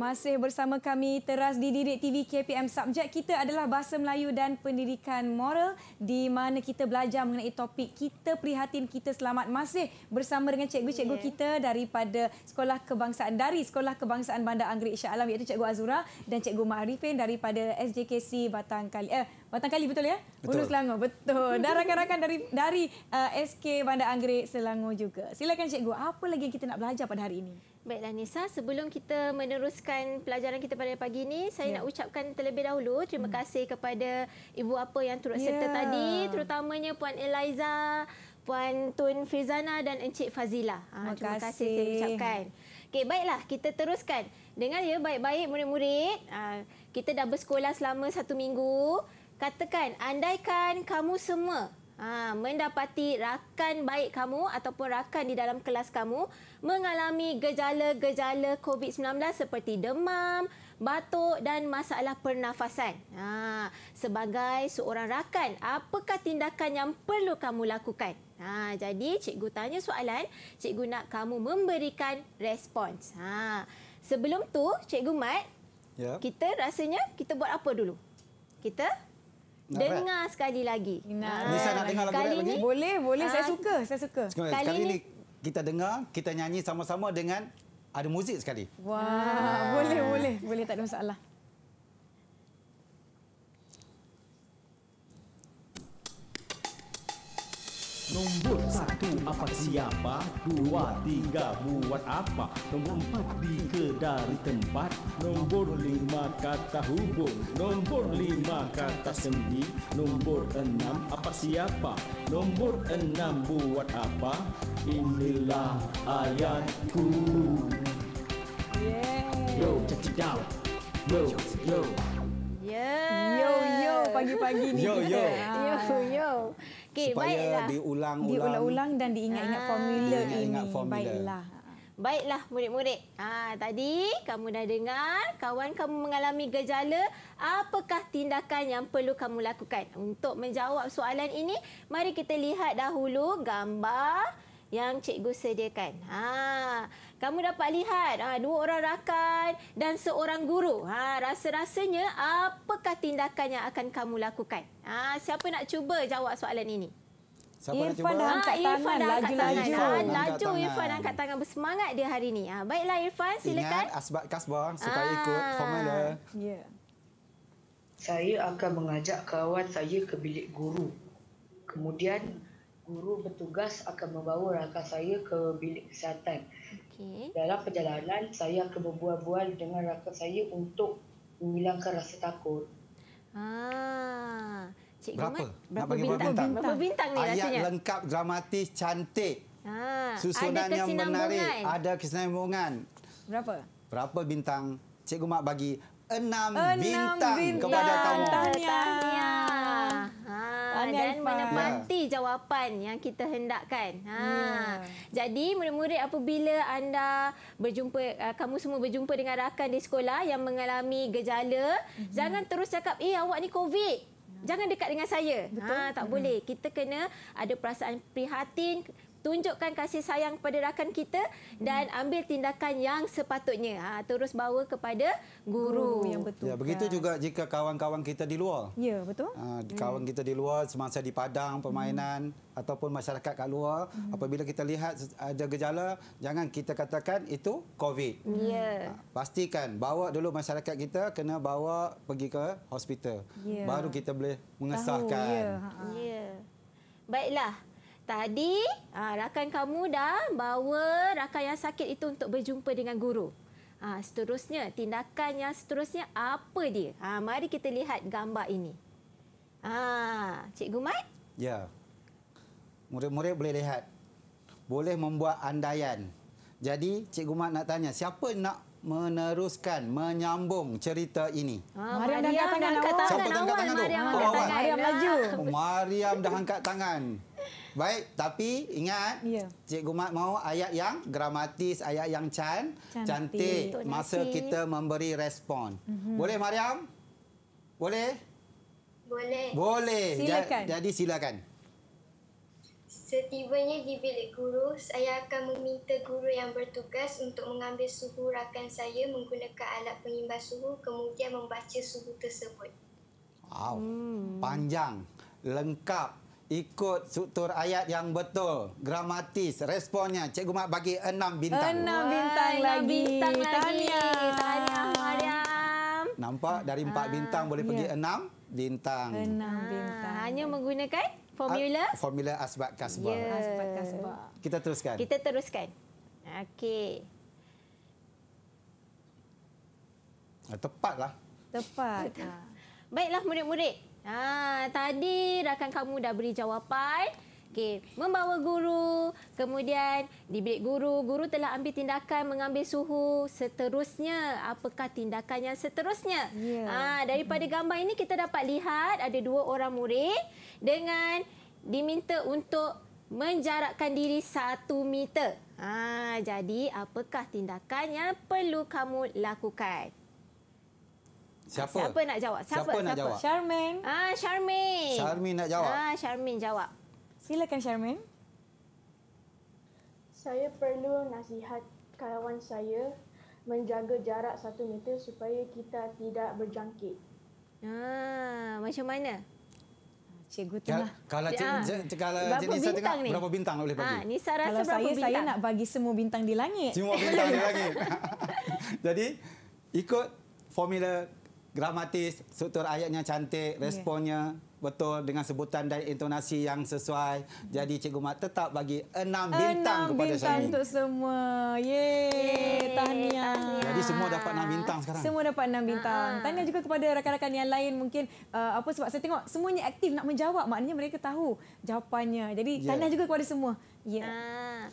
Masih bersama kami teras di Didik TV KPM subjek kita adalah Bahasa Melayu dan Pendidikan Moral di mana kita belajar mengenai topik kita prihatin kita selamat masih bersama dengan cikgu-cikgu yeah. kita daripada Sekolah Kebangsaan dari Sekolah Kebangsaan Bandar Anggrek Shah Alam iaitu Cikgu Azura dan Cikgu Maarifin daripada SJKC Batang Kali eh Batang Kali betul ya? Betul. Ulu Selangor. Betul. Dan rakan-rakan dari dari uh, eh, SK Bandar Anggrek Selangor juga. Silakan cikgu, apa lagi yang kita nak belajar pada hari ini? Baiklah Nisa, sebelum kita meneruskan pelajaran kita pada pagi ini, saya ya. nak ucapkan terlebih dahulu terima hmm. kasih kepada ibu apa yang turut ya. serta tadi, terutamanya Puan Eliza, Puan Tun Fizana dan Encik Fazila. Ha, ah, ah, terima, terima kasih saya ucapkan. Okey, baiklah kita teruskan. Dengar ya baik-baik murid-murid. Ha, kita dah bersekolah selama satu minggu. Katakan, andaikan kamu semua ha, mendapati rakan baik kamu ataupun rakan di dalam kelas kamu mengalami gejala-gejala COVID-19 seperti demam, batuk dan masalah pernafasan. Ha, sebagai seorang rakan, apakah tindakan yang perlu kamu lakukan? Ha, jadi cikgu tanya soalan, cikgu nak kamu memberikan respons. Ha, sebelum tu, cikgu Mat, ya. kita rasanya kita buat apa dulu? Kita Dengar sekali lagi. Ah, Nisa nak dengar lagu lagi? Boleh, boleh. Saya ah, suka, saya suka. Sekali ini kita dengar, kita nyanyi sama-sama dengan ada muzik sekali. Wah, ah. boleh, boleh. Boleh tak ada masalah. Nombor satu apa siapa? Dua tiga buat apa? Nombor empat tiga dari tempat. Nombor lima kata hubung. Nombor lima kata sendi. Nombor enam apa siapa? Nombor enam buat apa? Inilah ayatku. Yo, check it out. Yo, yo. Yeah. Yo, yo. Pagi-pagi ni. Yo, ah. yo. Yo, yo. yo. Okay, supaya diulang-ulang. Diulang-ulang dan diingat-ingat ah, formula ah, ini. Ingat formula. Baiklah. Ah, baiklah murid-murid. Ah, tadi kamu dah dengar kawan kamu mengalami gejala. Apakah tindakan yang perlu kamu lakukan? Untuk menjawab soalan ini, mari kita lihat dahulu gambar yang cikgu sediakan. Haa. Ah kamu dapat lihat ha, dua orang rakan dan seorang guru. Ha, rasa-rasanya apakah tindakan yang akan kamu lakukan? Ha, siapa nak cuba jawab soalan ini? Siapa ah, Irfan dah angkat ha, Irfan tangan. Laju-laju. Laju Irfan angkat tangan. Bersemangat dia hari ini. Ha, baiklah Irfan, silakan. Ingat asbab kasbah supaya ha. ikut formula. Ya. Saya akan mengajak kawan saya ke bilik guru. Kemudian guru bertugas akan membawa rakan saya ke bilik kesihatan. Okay. Dalam perjalanan saya akan berbual-bual dengan rakan saya untuk menghilangkan rasa takut. Ah, Cik berapa? Umat, berapa, bintang, berapa bintang? Berapa bintang ni rasanya? Ayat lengkap dramatis cantik. Ah, Susunan yang menarik. Ada kesinambungan. Berapa? Berapa bintang? Cikgu Mak bagi enam, enam bintang, bintang, kepada kamu. Tahniah. Tahniah. Ah, dan Alfa. menepati ya. jawapan yang kita hendakkan. Ha. Ya. Jadi murid-murid apabila anda berjumpa, ah, kamu semua berjumpa dengan rakan di sekolah yang mengalami gejala, ya. jangan terus cakap, eh awak ni COVID. Ya. Jangan dekat dengan saya. Betul. Ha, tak hmm. boleh. Kita kena ada perasaan prihatin tunjukkan kasih sayang kepada rakan kita dan ambil tindakan yang sepatutnya. Ha, terus bawa kepada guru oh, yang betul. Ya, begitu juga jika kawan-kawan kita di luar. Ya, betul. Ha, kawan hmm. kita di luar semasa di padang hmm. permainan hmm. ataupun masyarakat kat luar, hmm. apabila kita lihat ada gejala, jangan kita katakan itu COVID. Hmm. Ya. Ha, pastikan, bawa dulu masyarakat kita kena bawa pergi ke hospital. Ya. Baru kita boleh mengesahkan. Tahu, ya. Ha ya. Baiklah. Tadi aa, ah, rakan kamu dah bawa rakan yang sakit itu untuk berjumpa dengan guru. Ha, seterusnya, tindakan yang seterusnya apa dia? Ha, mari kita lihat gambar ini. Ha, Cik Mat? Ya. Murid-murid boleh lihat. Boleh membuat andaian. Jadi, Cik Mat nak tanya, siapa nak meneruskan menyambung cerita ini. Ah, Mariam dah angkat tangan. Angkat tangan, Siapa angkat tangan Mariam tu? Mariam, oh, Mariam laju. Mariam dah angkat tangan. Baik, tapi ingat yeah. Cikgu Mat mahu ayat yang gramatis, ayat yang can, cantik, cantik masa nasi. kita memberi respon. Mm -hmm. Boleh Mariam? Boleh? Boleh. Boleh. Silakan. Jadi silakan. Setibanya di bilik guru, saya akan meminta guru yang bertugas untuk mengambil suhu rakan saya menggunakan alat pengimbas suhu kemudian membaca suhu tersebut. Wow, hmm. panjang, lengkap, ikut struktur ayat yang betul, gramatis, responnya. Cikgu Mak bagi enam bintang. Enam bintang Wah, lagi. Enam bintang lagi. Tahniah. Tahniah, Mariam. Nampak dari empat bintang boleh pergi ya. enam bintang. Enam bintang. Ah, hanya menggunakan? formula A, formula asbab kasbah. Yeah. Asbab kasbah. Kita teruskan. Kita teruskan. Okey. Ah, Tepatlah. Tepat. Baiklah murid-murid. Ha, tadi rakan kamu dah beri jawapan. Okey, membawa guru, kemudian di bilik guru, guru telah ambil tindakan mengambil suhu. Seterusnya, apakah tindakan yang seterusnya? Yeah. Ya. Ha, daripada gambar ini kita dapat lihat ada dua orang murid dengan diminta untuk menjarakkan diri satu meter. Ha, jadi, apakah tindakan yang perlu kamu lakukan? Siapa? Siapa nak jawab? Siapa, Siapa nak Siapa? jawab? Charmaine. Ah, Charmaine. Charmaine nak jawab. Ah, Charmaine jawab. Silakan Sharmin. Saya perlu nasihat kawan saya menjaga jarak satu meter supaya kita tidak berjangkit. Ah, macam mana? Cikgu ya, tu lah. Kalau ya. cik, cik, kalau berapa cik Nisa tengok, ni? berapa bintang boleh bagi? Ha, Nisa rasa kalau berapa saya, bintang? saya nak bagi semua bintang di langit. Semua bintang di langit. Jadi, ikut formula gramatis, struktur ayatnya cantik, responnya, betul dengan sebutan dan intonasi yang sesuai. Jadi Cikgu Mat tetap bagi enam bintang enam kepada saya. Enam bintang untuk semua. Yeay, tahniah. Tahniah. Jadi semua dapat enam bintang sekarang. Semua dapat enam bintang. Tahniah juga kepada rakan-rakan yang lain mungkin uh, apa sebab saya tengok semuanya aktif nak menjawab maknanya mereka tahu jawapannya. Jadi ya. tahniah juga kepada semua. Ya. Yeah.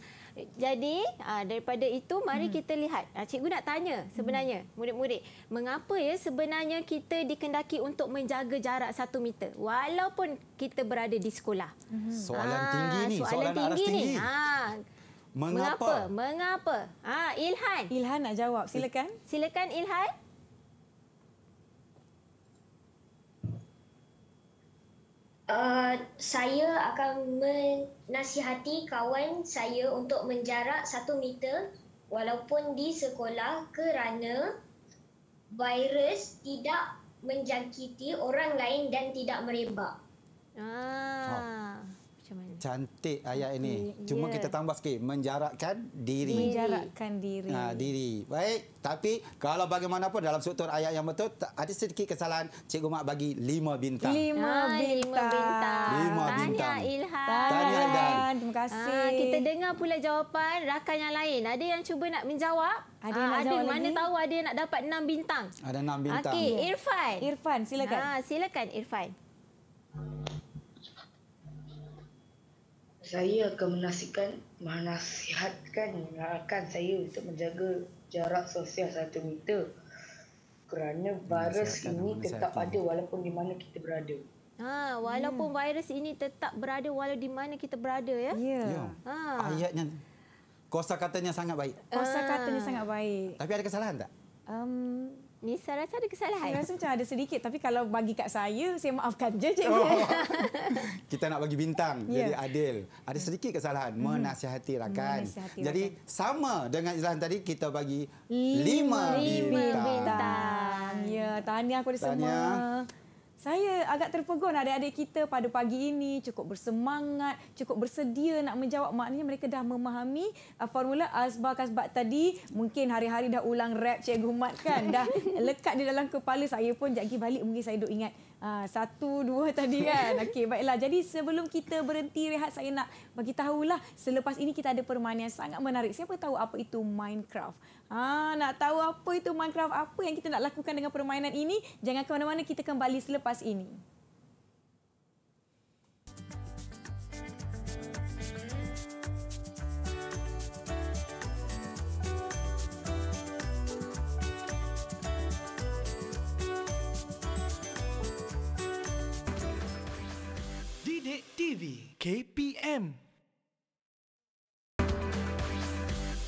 Jadi aa, ah, daripada itu mari hmm. kita lihat. Ah, cikgu nak tanya hmm. sebenarnya murid-murid, hmm. mengapa ya sebenarnya kita dikendaki untuk menjaga jarak satu meter walaupun kita berada di sekolah? Hmm. Soalan aa, ah, tinggi ni, soalan, soalan tinggi ni. tinggi. tinggi. Ha. Mengapa? Mengapa? Ha, Ilhan. Ilhan nak jawab. Silakan. Silakan Ilhan. Uh, saya akan menasihati kawan saya untuk menjarak satu meter walaupun di sekolah kerana virus tidak menjangkiti orang lain dan tidak merebak. Ah. Oh cantik ayat ini. Cuma kita tambah sikit. Menjarakkan diri. Menjarakkan diri. Ha, diri. Baik. Tapi kalau bagaimanapun dalam struktur ayat yang betul, ada sedikit kesalahan. Cikgu Mak bagi lima bintang. Lima ah, bintang. Lima bintang. Tanya Ilham. Tanya Ilham. Terima kasih. Ha, kita dengar pula jawapan rakan yang lain. Ada yang cuba nak menjawab? Ada ah, yang ha, ada Mana lagi? tahu ada yang nak dapat enam bintang. Ada enam bintang. Okey. Irfan. Irfan, silakan. Ha, silakan, Irfan saya akan menasihatkan menasihatkan akan saya untuk menjaga jarak sosial satu meter kerana virus ini tetap ada walaupun di mana kita berada. Ha, walaupun hmm. virus ini tetap berada walaupun di mana kita berada ya. Ya. Yeah. Ya. Ha. Ayatnya kosakatanya sangat baik. Ha. Kosakatanya sangat baik. Tapi ada kesalahan tak? Um, Nisa rasa ada kesalahan? Saya rasa macam ada sedikit tapi kalau bagi kat saya saya maafkan je cikgu. Oh. kita nak bagi bintang yeah. jadi adil. Ada sedikit kesalahan mm. menasihati rakan. Menasihati jadi rakan. sama dengan Izlan tadi kita bagi lima bintang. bintang. Ya, tahniah kepada semua. Saya agak terpegun adik-adik kita pada pagi ini cukup bersemangat, cukup bersedia nak menjawab maknanya mereka dah memahami uh, formula azbar kasbat tadi. Mungkin hari-hari dah ulang rap Cikgu Mat kan? dah lekat di dalam kepala saya pun jap balik mungkin saya duk ingat. Ah, satu, dua tadi kan. Okey, baiklah. Jadi sebelum kita berhenti rehat, saya nak bagi tahulah selepas ini kita ada permainan sangat menarik. Siapa tahu apa itu Minecraft? Ha, ah, nak tahu apa itu Minecraft? Apa yang kita nak lakukan dengan permainan ini? Jangan ke mana-mana, kita kembali selepas ini. TV KPM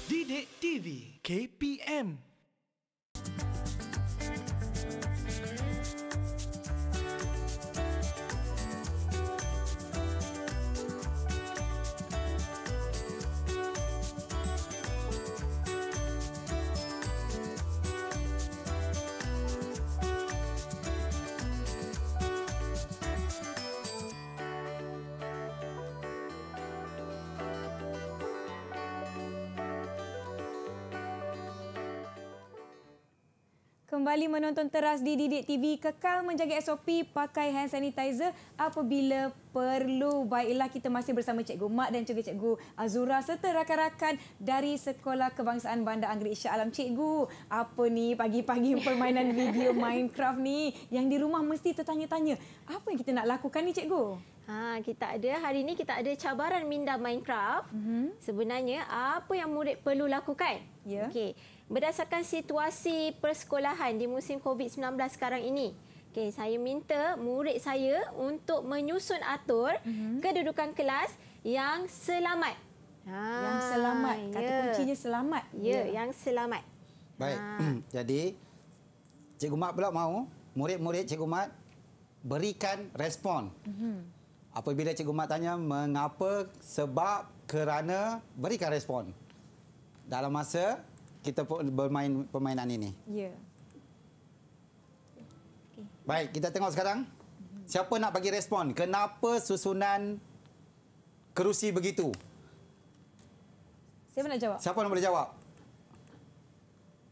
Didik TV KPM kembali menonton teras di Didik TV kekal menjaga SOP pakai hand sanitizer apabila perlu. Baiklah kita masih bersama Cikgu Mak dan juga Cikgu Azura serta rakan-rakan dari Sekolah Kebangsaan Bandar Anggerik Shah Alam. Cikgu, apa ni pagi-pagi permainan video Minecraft ni yang di rumah mesti tertanya-tanya. Apa yang kita nak lakukan ni Cikgu? Ha, kita ada hari ini kita ada cabaran minda Minecraft. Mm-hmm. Sebenarnya apa yang murid perlu lakukan? Yeah. Okey. Berdasarkan situasi persekolahan di musim COVID-19 sekarang ini, okay, saya minta murid saya untuk menyusun atur mm-hmm. kedudukan kelas yang selamat. Ha, yang selamat. Ya. Kata yeah. kuncinya selamat. Ya, yeah, yang selamat. Baik. Ha. Jadi, Cikgu Mat pula mahu murid-murid Cikgu Mat berikan respon. Mm-hmm. Apabila Cikgu Mat tanya mengapa, sebab, kerana, berikan respon. Dalam masa kita bermain permainan ini. Ya. Okay. Baik, kita tengok sekarang. Siapa nak bagi respon? Kenapa susunan kerusi begitu? Siapa nak jawab? Siapa nak boleh jawab?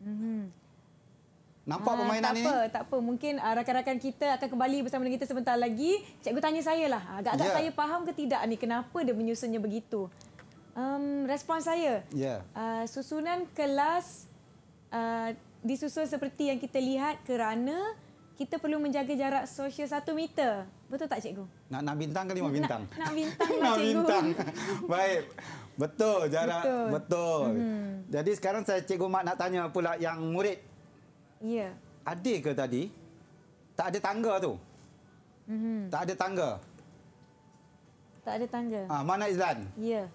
Mm-hmm. Nampak ha, permainan ini? Tak tak apa. Mungkin uh, rakan-rakan kita akan kembali bersama dengan kita sebentar lagi. Cikgu tanya saya lah. Agak-agak yeah. saya faham ke tidak ni kenapa dia menyusunnya begitu? Um, respon saya. Ya. Yeah. Uh, susunan kelas uh, disusun seperti yang kita lihat kerana kita perlu menjaga jarak sosial satu meter. Betul tak, cikgu? Nak, nak bintang ke lima bintang? Nak, lah, nak bintang cikgu. Nak bintang. Baik. Betul jarak. Betul. betul. Hmm. Jadi sekarang saya cikgu Mak nak tanya pula yang murid. Ya. Yeah. Ada ke tadi? Tak ada tangga tu. Mm-hmm. Tak ada tangga. Tak ada tangga. Ah, mana Izlan? Ya. Yeah.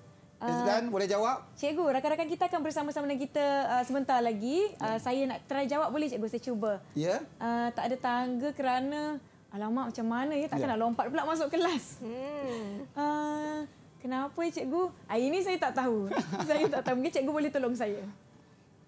Izlan, eh, uh, boleh jawab? Cikgu, rakan-rakan kita akan bersama-sama dengan kita uh, sebentar lagi. Uh, yeah. Hmm. Saya nak try jawab boleh cikgu? Saya cuba. Ya. Yeah. Uh, tak ada tangga kerana... Alamak, macam mana ya? Takkan yeah. nak lompat pula masuk kelas. Hmm. Uh, kenapa cikgu? Uh, ini saya tak tahu. saya tak tahu. Mungkin cikgu boleh tolong saya.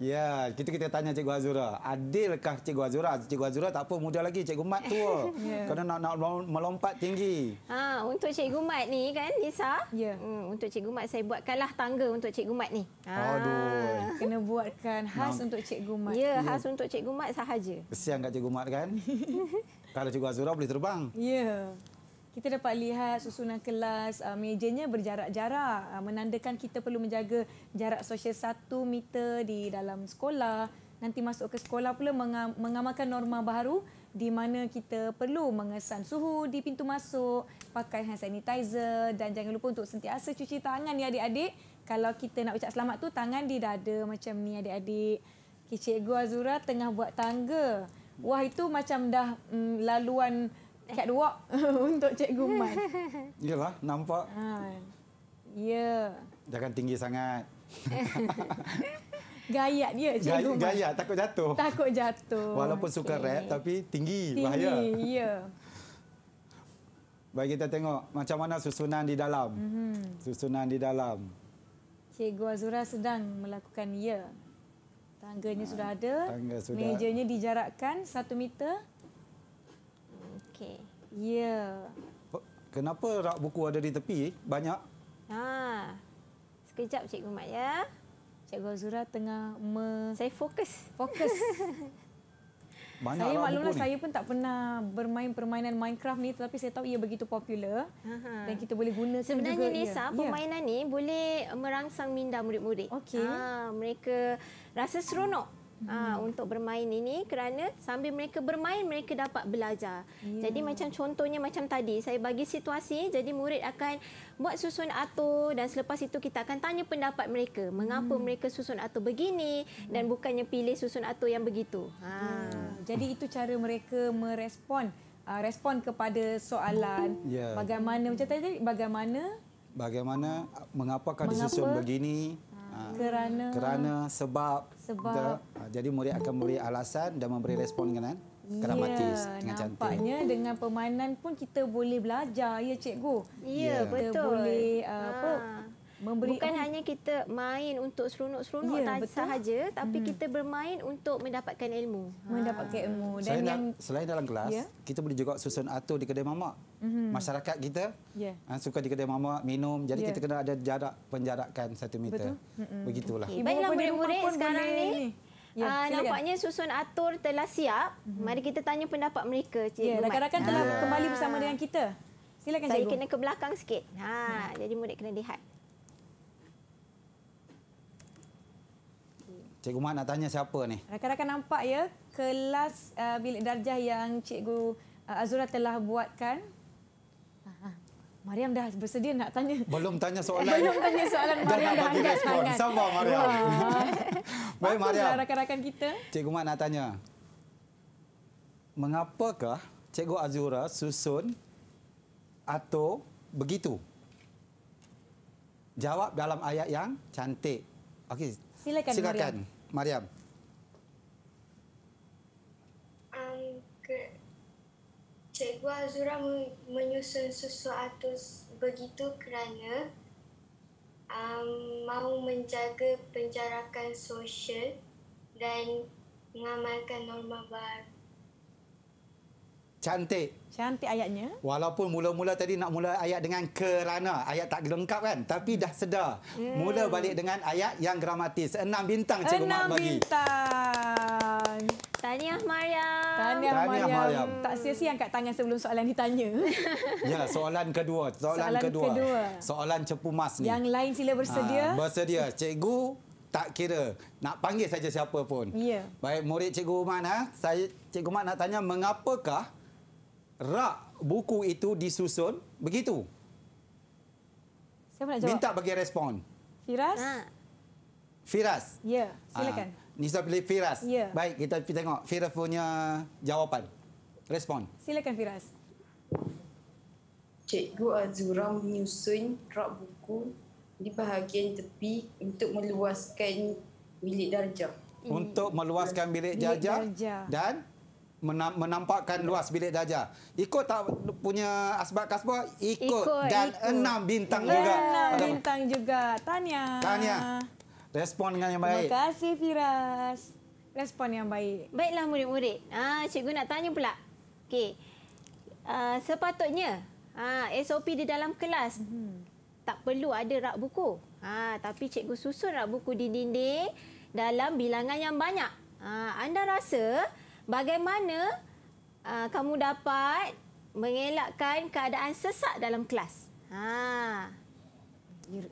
Ya, kita kita tanya Cikgu Azura. Adilkah Cikgu Azura? Cikgu Azura tak apa, muda lagi Cikgu Mat tua. yeah. Kena nak nak melompat tinggi. Ha, untuk Cikgu Mat ni kan, Lisa? Ya. Yeah. Hmm, untuk Cikgu Mat saya buatkanlah tangga untuk Cikgu Mat ni. Ha. Aduh. Kena buatkan khas untuk Cikgu Mat. Ya, yeah, khas yeah. untuk Cikgu Mat sahaja. Kesian kat Cikgu Mat kan? Kalau Cikgu Azura boleh terbang. Ya. Yeah kita dapat lihat susunan kelas uh, mejanya berjarak-jarak uh, menandakan kita perlu menjaga jarak sosial satu meter di dalam sekolah nanti masuk ke sekolah pula mengam- mengamalkan norma baru di mana kita perlu mengesan suhu di pintu masuk pakai hand sanitizer dan jangan lupa untuk sentiasa cuci tangan ya adik-adik kalau kita nak ucap selamat tu tangan di dada macam ni adik-adik Cikgu Azura tengah buat tangga. Wah itu macam dah mm, laluan catwalk eh. untuk Cikgu Man. Yalah, nampak. Ha. Ya. Jangan tinggi sangat. Gayat dia Cikgu Gaya, Guman. Gayat, takut jatuh. Takut jatuh. Walaupun okay. suka rap tapi tinggi, tinggi bahaya. Tinggi, ya. Baik kita tengok macam mana susunan di dalam. Mm -hmm. Susunan di dalam. Cikgu Azura sedang melakukan ya. Tangganya ha, sudah ada. Tangga sudah. Mejanya dijarakkan satu meter. Okey. Ya. Oh, kenapa rak buku ada di tepi? Banyak. Ha. Sekejap Cikgu Mat ya. Cikgu Azura tengah me... Saya fokus. Fokus. Banyak saya maklumlah saya pun tak pernah bermain permainan Minecraft ni tetapi saya tahu ia begitu popular Aha. dan kita boleh guna sebenarnya juga Nisa, ia. Ya. permainan ni boleh merangsang minda murid-murid. Okay. Ha, mereka rasa seronok Ah hmm. untuk bermain ini kerana sambil mereka bermain mereka dapat belajar. Yeah. Jadi macam contohnya macam tadi saya bagi situasi jadi murid akan buat susun atur dan selepas itu kita akan tanya pendapat mereka mengapa hmm. mereka susun atur begini dan hmm. bukannya pilih susun atur yang begitu. Ha hmm. jadi itu cara mereka merespon ah, respon kepada soalan yeah. bagaimana macam tadi bagaimana bagaimana mengapakah disusun mengapa? begini Ah. kerana kerana sebab, sebab the, uh, ah, jadi murid akan memberi alasan dan memberi respon dengan dramatis kan? ya, dengan cantik. Nampaknya dengan pemainan pun kita boleh belajar ya cikgu. Ya, ya. betul. Kita boleh uh, ha. apa Memberi Bukan hanya kita main untuk seronok-seronok ya, sahaja, tapi hmm. kita bermain untuk mendapatkan ilmu. Mendapatkan ah. ilmu. Dan selain, yang, selain dalam kelas, yeah. kita boleh juga susun atur di kedai mamak. Mm-hmm. Masyarakat kita yeah. Ya. suka di kedai mamak, minum. Jadi yeah. kita kena ada jarak penjarakan satu meter. Betul? Begitulah. Okay. Baiklah murid-murid sekarang ini. Ya, uh, nampaknya susun atur telah siap. Mm-hmm. Mari kita tanya pendapat mereka, Cikgu yeah, Rakan-rakan telah yeah. kembali bersama dengan kita. Silakan, Saya Cikgu. kena ke belakang sikit. Ha, hmm. Jadi murid kena lihat. Cikgu Mat nak tanya siapa ni? Rakan-rakan nampak ya kelas uh, bilik darjah yang Cikgu uh, Azura telah buatkan. Mariam dah bersedia nak tanya. Belum tanya soalan. Belum tanya soalan Mariam dah angkat tangan. Sabar Mariam. Baik Mariam. rakan-rakan kita. Cikgu Mat nak tanya. Mengapakah Cikgu Azura susun atau begitu? Jawab dalam ayat yang cantik. Okey. Silakan, Silakan. Mariam. Mariam. Cikgu Azura menyusun sesuatu begitu kerana um, mau menjaga penjarakan sosial dan mengamalkan norma baru. Cantik. Cantik ayatnya. Walaupun mula-mula tadi nak mula ayat dengan kerana. Ayat tak lengkap kan? Tapi dah sedar. Hmm. Mula balik dengan ayat yang gramatis. Enam bintang Cikgu Enam Mak bagi. Enam bintang. Tahniah Mariam. Tahniah, Tahniah Mariam. Mariam. Tak sia-sia angkat tangan sebelum soalan ditanya. Ya, soalan kedua. Soalan, soalan kedua. kedua. Soalan cepu mas ni. Yang lain sila bersedia. Ha, bersedia. Cikgu tak kira. Nak panggil saja siapa pun. Ya. Baik, murid Cikgu Umar. Ha? Saya, Cikgu Umar nak tanya, mengapakah rak buku itu disusun begitu? Siapa nak jawab? Minta bagi respon. Firas? Ha. Firas? Ya, ah, silakan. Ha. Nisa pilih Firas. Ya. Baik, kita tengok Firas punya jawapan. Respon. Silakan Firas. Cikgu Azura menyusun rak buku di bahagian tepi untuk meluaskan bilik darjah. Untuk meluaskan bilik darjah dan menampakkan luas bilik darjah. Ikut tak punya asbak kasbah? Ikut. ikut dan ikut. enam bintang enam juga. Enam bintang juga. Tanya. Tanya. Respon dengan yang baik. Terima kasih, Firas. Respon yang baik. Baiklah, murid-murid. Ah, cikgu nak tanya pula. Okey. Uh, sepatutnya uh, ah, SOP di dalam kelas -hmm. tak perlu ada rak buku. Ha, tapi cikgu susun rak buku di dinding dalam bilangan yang banyak. Ha, anda rasa bagaimana uh, kamu dapat mengelakkan keadaan sesak dalam kelas? Ha.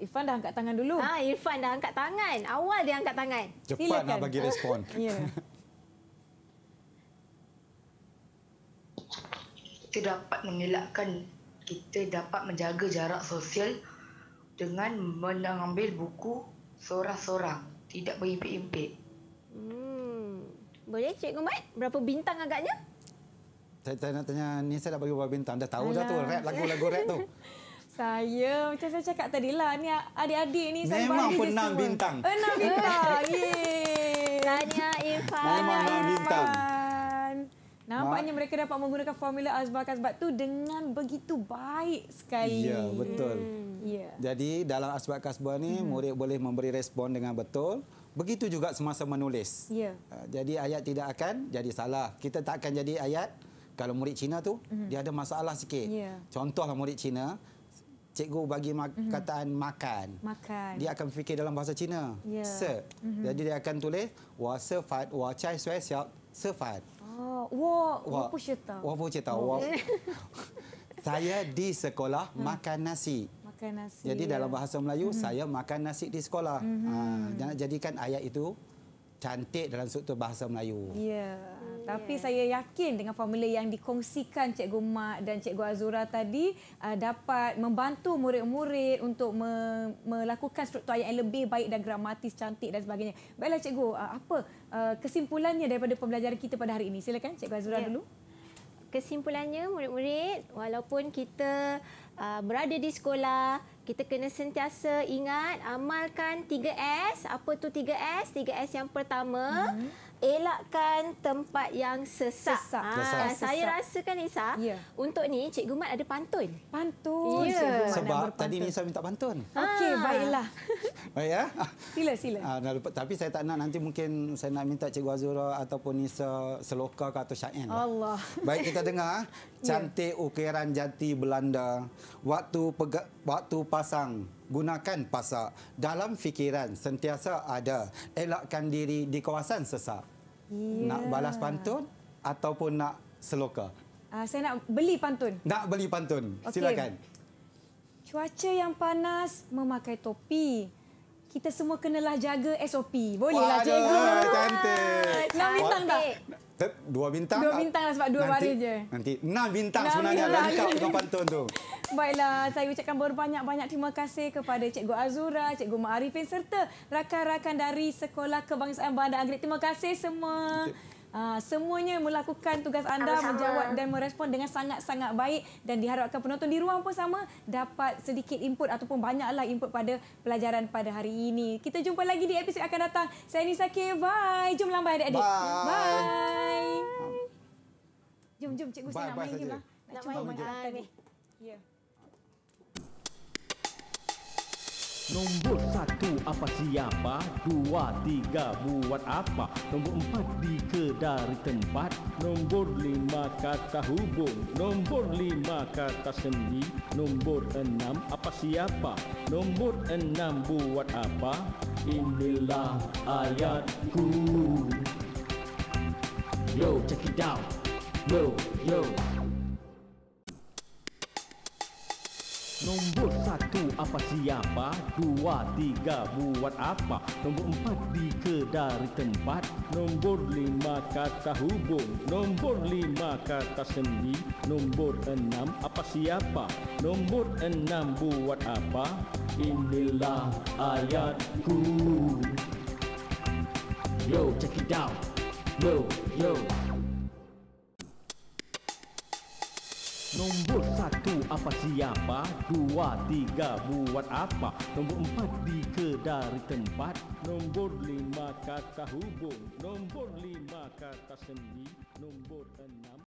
Irfan dah angkat tangan dulu. ha, Irfan dah angkat tangan. Awal dia angkat tangan. Cepat Silakan. nak bagi respon. yeah. Kita dapat mengelakkan, kita dapat menjaga jarak sosial dengan mengambil buku seorang-seorang Tidak berimpit-impit. Hmm. Boleh, Cik Gumat? Berapa bintang agaknya? Saya, saya nak tanya, ni saya dah bagi berapa bintang. Dah tahu Alah. dah tu, rap lagu-lagu rap tu. saya, macam saya cakap tadi lah, ni adik-adik ni saya bagi Memang penang semua. bintang. Enam bintang, yeay. Tanya Irfan. Memang enam bintang. Nampaknya mereka dapat menggunakan formula Azbar Kasbat tu dengan begitu baik sekali. Ya, betul. Hmm. Yeah. Jadi dalam Azbar Kasbat ni, hmm. murid boleh memberi respon dengan betul. Begitu juga semasa menulis. Ya. Ha, jadi ayat tidak akan jadi salah. Kita tak akan jadi ayat kalau murid Cina tu mm-hmm. dia ada masalah sikit. Ya. Contohlah murid Cina cikgu bagi ma- mm-hmm. kataan makan. Makan. Dia akan fikir dalam bahasa Cina. Ya. Se. Mm-hmm. Jadi dia akan tulis wa se fat wa chai sui xiao se fat. Oh, wa wa pu cheta. Wa pu cheta. Wa. Saya di sekolah hmm. makan nasi makan nasi. Jadi dalam ya. bahasa Melayu, -hmm. saya makan nasi di sekolah. Mm -hmm. ha, jangan jadikan ayat itu cantik dalam struktur bahasa Melayu. Ya. Yeah. Tapi ya. saya yakin dengan formula yang dikongsikan Cikgu Mak dan Cikgu Azura tadi uh, dapat membantu murid-murid untuk me melakukan struktur ayat yang lebih baik dan gramatis cantik dan sebagainya. Baiklah Cikgu, uh, apa uh, kesimpulannya daripada pembelajaran kita pada hari ini? Silakan Cikgu Azura yeah. dulu. Kesimpulannya murid-murid, walaupun kita uh, berada di sekolah, kita kena sentiasa ingat amalkan 3S. Apa tu 3S? 3S yang pertama, mm-hmm elakkan tempat yang sesak. sesak. Ha, sesak. Saya rasa kan Isa, yeah. untuk ni Cik Mat ada pantun. Pantun. Yeah. Sebab tadi ni minta pantun. Okey, ah. baiklah. Baik ya. Sila sila. Ha, lupa, tapi saya tak nak nanti mungkin saya nak minta Cikgu Azura ataupun Nisa seloka ke atau Syain. Lah. Allah. Baik kita dengar. Ya. Cantik yeah. ukiran jati Belanda. Waktu pega, waktu pasang gunakan pasak dalam fikiran sentiasa ada elakkan diri di kawasan sesak yeah. nak balas pantun ataupun nak seloka? Uh, saya nak beli pantun. Nak beli pantun. Okay. Silakan. Cuaca yang panas memakai topi kita semua kenalah jaga SOP. Bolehlah Wah, cikgu. Wah, cantik. Enam bintang tak? Dua bintang. Dua bintang lah sebab dua nanti, hari je. Nanti enam bintang enam sebenarnya lah bintang. lengkap dengan pantun tu. Baiklah, saya ucapkan berbanyak-banyak terima kasih kepada Cikgu Azura, Cikgu Ma'arifin serta rakan-rakan dari Sekolah Kebangsaan Bandar Anggerik. Terima kasih semua. Okay. Ah, semuanya melakukan tugas anda sama -sama. menjawab dan merespon dengan sangat-sangat baik dan diharapkan penonton di ruang pun sama dapat sedikit input ataupun banyaklah input pada pelajaran pada hari ini. Kita jumpa lagi di episod akan datang. Saya Nisa K. Bye. Jom lambai adik-adik. Bye. Bye. Jom, jom. Cikgu saya nak main game lah. Nak cuba main game. Ya. Nombor 1 satu apa siapa dua tiga buat apa nombor empat di dari tempat nombor lima kata hubung nombor lima kata seni nombor enam apa siapa nombor enam buat apa inilah ayatku yo check it out yo yo Nombor satu apa siapa? Dua, tiga buat apa? Nombor empat di dari tempat? Nombor lima kata hubung? Nombor lima kata seni? Nombor enam apa siapa? Nombor enam buat apa? Inilah ayatku. Yo, check it out. Yo, yo. Nombor satu apa siapa? Dua tiga buat apa? Nombor empat di kedari tempat. Nombor lima kata hubung. Nombor lima kata sendi. Nombor enam.